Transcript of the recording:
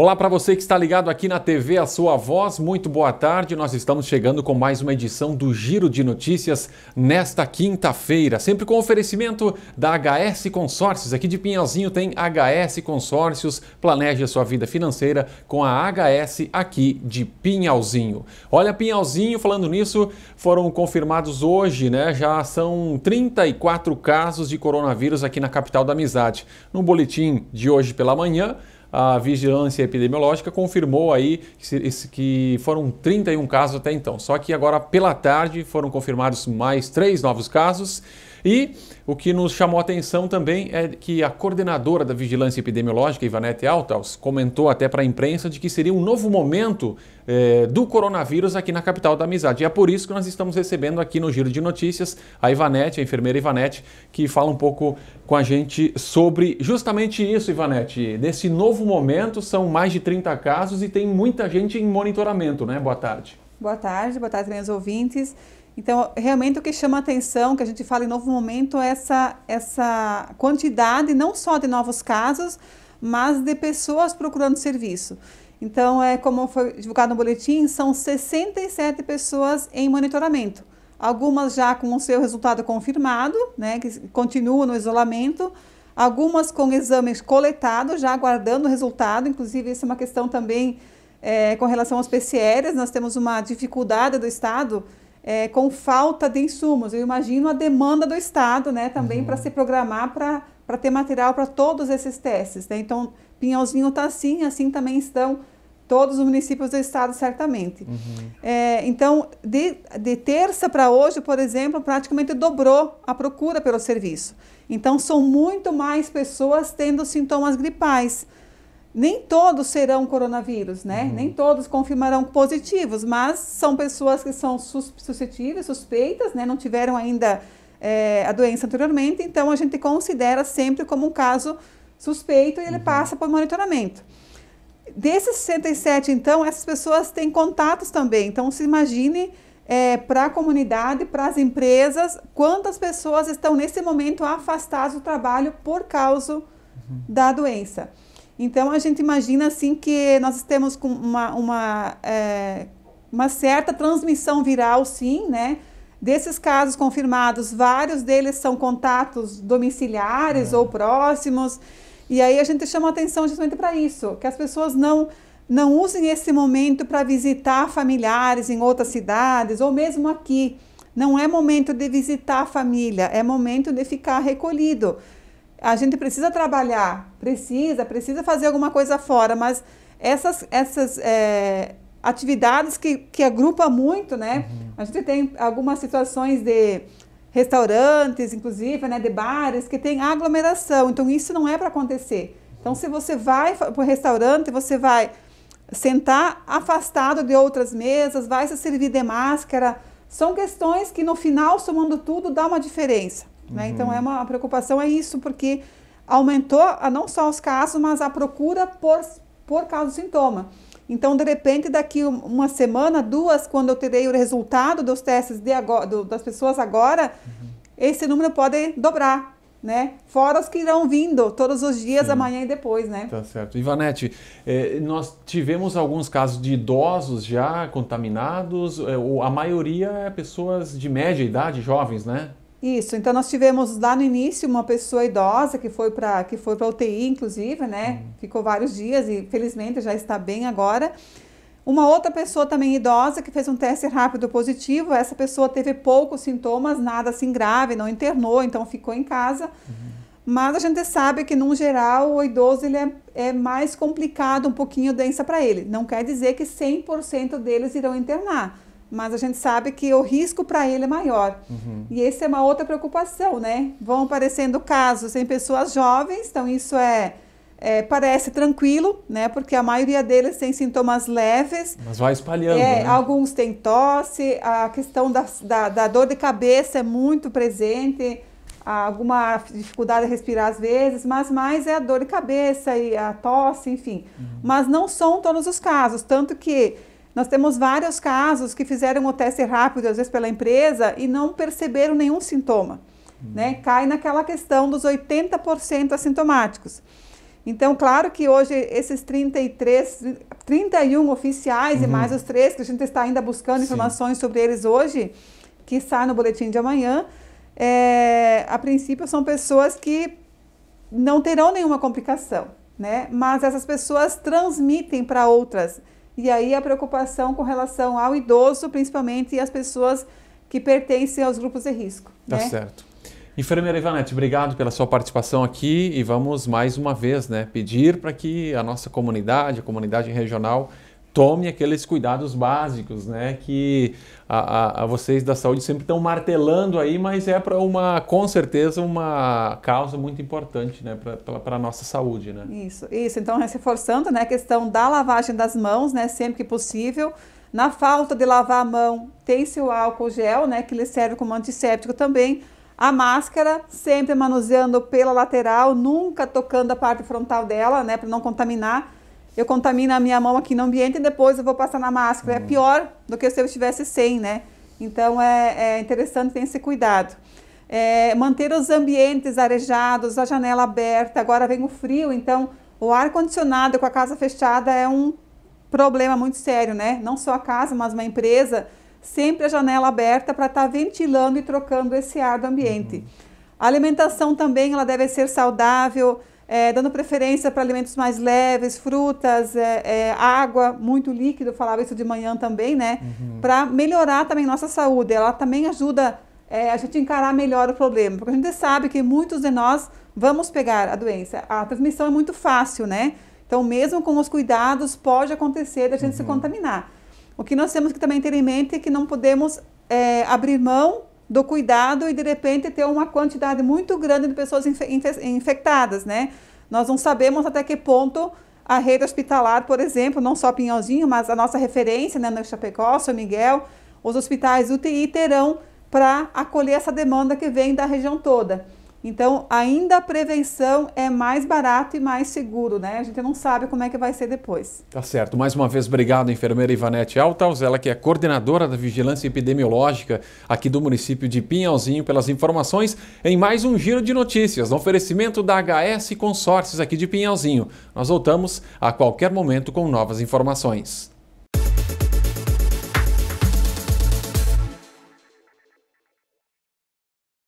Olá para você que está ligado aqui na TV A Sua Voz, muito boa tarde. Nós estamos chegando com mais uma edição do Giro de Notícias nesta quinta-feira, sempre com oferecimento da HS Consórcios. Aqui de Pinhalzinho tem HS Consórcios, planeje a sua vida financeira com a HS aqui de Pinhalzinho. Olha, Pinhalzinho, falando nisso, foram confirmados hoje, né? Já são 34 casos de coronavírus aqui na capital da amizade. No boletim de hoje pela manhã, a vigilância epidemiológica confirmou aí que foram 31 casos até então. Só que agora pela tarde foram confirmados mais três novos casos. E o que nos chamou a atenção também é que a coordenadora da Vigilância Epidemiológica, Ivanete Altaus, comentou até para a imprensa de que seria um novo momento eh, do coronavírus aqui na capital da amizade. E é por isso que nós estamos recebendo aqui no Giro de Notícias a Ivanete, a enfermeira Ivanete, que fala um pouco com a gente sobre justamente isso, Ivanete. Nesse novo momento, são mais de 30 casos e tem muita gente em monitoramento, né? Boa tarde. Boa tarde, boa tarde, meus ouvintes. Então, realmente o que chama atenção, que a gente fala em novo momento, é essa, essa quantidade não só de novos casos, mas de pessoas procurando serviço. Então, é como foi divulgado no boletim, são 67 pessoas em monitoramento. Algumas já com o seu resultado confirmado, né, que continuam no isolamento, algumas com exames coletados, já aguardando o resultado. Inclusive, isso é uma questão também é, com relação aos PCRs. Nós temos uma dificuldade do Estado é, com falta de insumos. Eu imagino a demanda do Estado né, também uhum. para se programar para ter material para todos esses testes. Né? Então, Pinhalzinho está assim, assim também estão todos os municípios do estado, certamente. Uhum. É, então, de, de terça para hoje, por exemplo, praticamente dobrou a procura pelo serviço. Então, são muito mais pessoas tendo sintomas gripais nem todos serão coronavírus, né? Uhum. Nem todos confirmarão positivos, mas são pessoas que são sus suscetíveis, suspeitas, né? Não tiveram ainda é, a doença anteriormente, então a gente considera sempre como um caso suspeito e ele uhum. passa por monitoramento. Desses 67, então, essas pessoas têm contatos também. Então, se imagine é, para a comunidade, para as empresas, quantas pessoas estão nesse momento afastadas do trabalho por causa uhum. da doença. Então a gente imagina assim que nós temos uma, uma, é, uma certa transmissão viral, sim, né? Desses casos confirmados, vários deles são contatos domiciliares é. ou próximos. E aí a gente chama atenção justamente para isso, que as pessoas não não usem esse momento para visitar familiares em outras cidades ou mesmo aqui. Não é momento de visitar a família, é momento de ficar recolhido. A gente precisa trabalhar precisa, precisa fazer alguma coisa fora, mas essas, essas é, atividades que, que agrupa muito, né? Uhum. A gente tem algumas situações de restaurantes, inclusive, né, de bares, que tem aglomeração. Então, isso não é para acontecer. Então, se você vai para o restaurante, você vai sentar afastado de outras mesas, vai se servir de máscara. São questões que, no final, somando tudo, dá uma diferença. Né? Então, uhum. é uma, preocupação é isso, porque aumentou a, não só os casos, mas a procura por, por causa do sintoma. Então, de repente, daqui uma semana, duas, quando eu terei o resultado dos testes de agora, do, das pessoas agora, uhum. esse número pode dobrar, né? Fora os que irão vindo todos os dias, Sim. amanhã e depois, né? Tá certo. Ivanete, eh, nós tivemos alguns casos de idosos já contaminados, eh, a maioria é pessoas de média idade, jovens, né? Isso, então nós tivemos lá no início uma pessoa idosa que foi para que foi para UTI, inclusive, né? Uhum. Ficou vários dias e felizmente já está bem agora. Uma outra pessoa também idosa que fez um teste rápido positivo, essa pessoa teve poucos sintomas, nada assim grave, não internou, então ficou em casa. Uhum. Mas a gente sabe que, no geral, o idoso ele é, é mais complicado um pouquinho a doença para ele. Não quer dizer que 100% deles irão internar mas a gente sabe que o risco para ele é maior. Uhum. E essa é uma outra preocupação, né? Vão aparecendo casos em pessoas jovens, então isso é, é parece tranquilo, né? Porque a maioria deles tem sintomas leves. Mas vai espalhando. É, né? Alguns têm tosse, a questão da, da, da dor de cabeça é muito presente alguma dificuldade a respirar às vezes, mas mais é a dor de cabeça e a tosse, enfim. Uhum. Mas não são todos os casos, tanto que nós temos vários casos que fizeram o teste rápido, às vezes pela empresa, e não perceberam nenhum sintoma. Né? Uhum. Cai naquela questão dos 80% assintomáticos. Então, claro que hoje esses 33, 31 oficiais uhum. e mais os três que a gente está ainda buscando Sim. informações sobre eles hoje, que sai no boletim de amanhã, é, a princípio são pessoas que não terão nenhuma complicação, né? Mas essas pessoas transmitem para outras. E aí a preocupação com relação ao idoso, principalmente, e as pessoas que pertencem aos grupos de risco. Tá né? certo. Enfermeira Ivanete, obrigado pela sua participação aqui e vamos mais uma vez né, pedir para que a nossa comunidade, a comunidade regional, tome aqueles cuidados básicos, né? Que a, a, a vocês da saúde sempre estão martelando aí, mas é para uma, com certeza, uma causa muito importante, né? Para a nossa saúde, né? Isso, isso. Então, reforçando, né? A questão da lavagem das mãos, né? Sempre que possível. Na falta de lavar a mão, tem-se o álcool gel, né? Que ele serve como antisséptico também. A máscara, sempre manuseando pela lateral, nunca tocando a parte frontal dela, né? Para não contaminar eu contamino a minha mão aqui no ambiente e depois eu vou passar na máscara. Uhum. É hum. pior do que se eu estivesse sem, né? Então é, é interessante ter esse cuidado. É, manter os ambientes arejados, a janela aberta. Agora vem o frio, então o ar condicionado com a casa fechada é um problema muito sério, né? Não só a casa, mas uma empresa. Sempre a janela aberta para estar tá ventilando e trocando esse ar do ambiente. Uhum. A alimentação também ela deve ser saudável é, dando preferência para alimentos mais leves, frutas, é, é, água, muito líquido, falava isso de manhã também, né? Uhum. Para melhorar também nossa saúde. Ela também ajuda é, a gente a encarar melhor o problema, porque a gente sabe que muitos de nós vamos pegar a doença. A transmissão é muito fácil, né? Então, mesmo com os cuidados, pode acontecer da gente uhum. se contaminar. O que nós temos que também ter em mente é que não podemos é, abrir mão do cuidado e de repente ter uma quantidade muito grande de pessoas inf infectadas, né? Nós não sabemos até que ponto a rede hospitalar, por exemplo, não só Pinhozinho, mas a nossa referência, né, no Chapecó, São Miguel, os hospitais UTI terão para acolher essa demanda que vem da região toda. Então, ainda a prevenção é mais barato e mais seguro, né? A gente não sabe como é que vai ser depois. Tá certo. Mais uma vez, obrigado, enfermeira Ivanete Altaus, ela que é coordenadora da Vigilância Epidemiológica aqui do município de Pinhalzinho, pelas informações em mais um Giro de Notícias, no oferecimento da HS Consórcios aqui de Pinhalzinho. Nós voltamos a qualquer momento com novas informações.